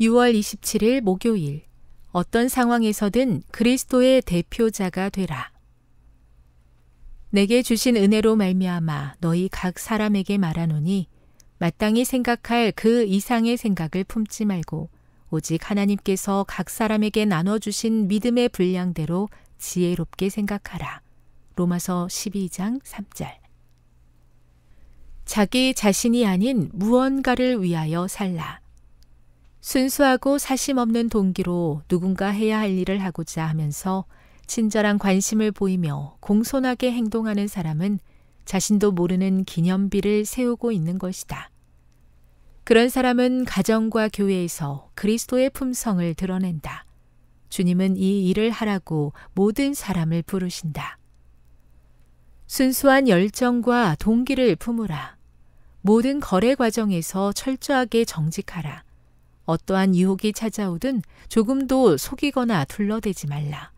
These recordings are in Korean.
6월 27일 목요일 어떤 상황에서든 그리스도의 대표자가 되라. 내게 주신 은혜로 말미암아 너희 각 사람에게 말하노니 마땅히 생각할 그 이상의 생각을 품지 말고 오직 하나님께서 각 사람에게 나눠 주신 믿음의 분량대로 지혜롭게 생각하라. 로마서 12장 3절. 자기 자신이 아닌 무언가를 위하여 살라. 순수하고 사심없는 동기로 누군가 해야 할 일을 하고자 하면서 친절한 관심을 보이며 공손하게 행동하는 사람은 자신도 모르는 기념비를 세우고 있는 것이다. 그런 사람은 가정과 교회에서 그리스도의 품성을 드러낸다. 주님은 이 일을 하라고 모든 사람을 부르신다. 순수한 열정과 동기를 품으라. 모든 거래 과정에서 철저하게 정직하라. 어떠한 유혹이 찾아오든 조금도 속이거나 둘러대지 말라.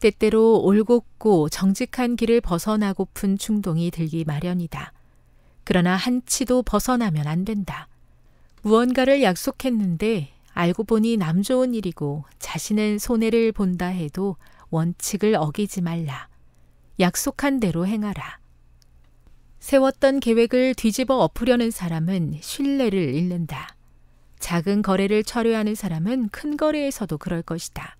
때때로 올곧고 정직한 길을 벗어나고픈 충동이 들기 마련이다. 그러나 한치도 벗어나면 안 된다. 무언가를 약속했는데 알고 보니 남 좋은 일이고 자신은 손해를 본다 해도 원칙을 어기지 말라. 약속한 대로 행하라. 세웠던 계획을 뒤집어 엎으려는 사람은 신뢰를 잃는다. 작은 거래를 철회하는 사람은 큰 거래에서도 그럴 것이다.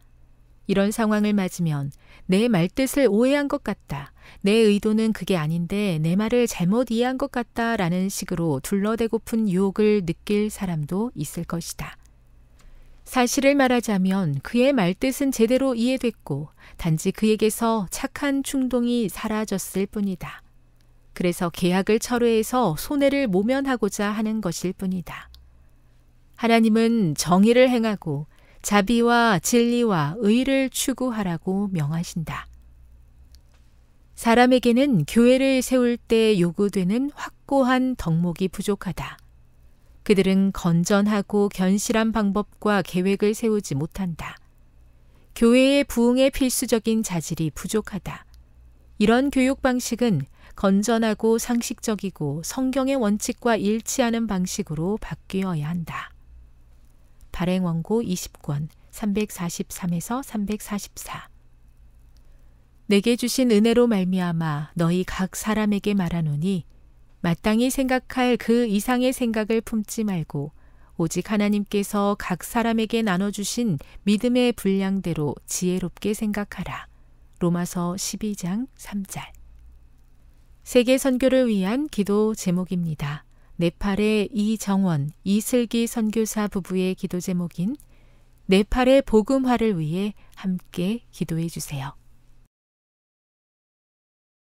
이런 상황을 맞으면 내 말뜻을 오해한 것 같다. 내 의도는 그게 아닌데 내 말을 잘못 이해한 것 같다. 라는 식으로 둘러대고픈 유혹을 느낄 사람도 있을 것이다. 사실을 말하자면 그의 말뜻은 제대로 이해됐고 단지 그에게서 착한 충동이 사라졌을 뿐이다. 그래서 계약을 철회해서 손해를 모면하고자 하는 것일 뿐이다. 하나님은 정의를 행하고 자비와 진리와 의를 추구하라고 명하신다. 사람에게는 교회를 세울 때 요구되는 확고한 덕목이 부족하다. 그들은 건전하고 견실한 방법과 계획을 세우지 못한다. 교회의 부흥에 필수적인 자질이 부족하다. 이런 교육 방식은 건전하고 상식적이고 성경의 원칙과 일치하는 방식으로 바뀌어야 한다. 발행 원고 20권 343에서 344 내게 주신 은혜로 말미암아 너희 각 사람에게 말하노니 마땅히 생각할 그 이상의 생각을 품지 말고 오직 하나님께서 각 사람에게 나눠주신 믿음의 분량대로 지혜롭게 생각하라. 로마서 12장 3절. 세계 선교를 위한 기도 제목입니다. 네팔의 이정원, 이슬기 선교사 부부의 기도 제목인 네팔의 복음화를 위해 함께 기도해 주세요.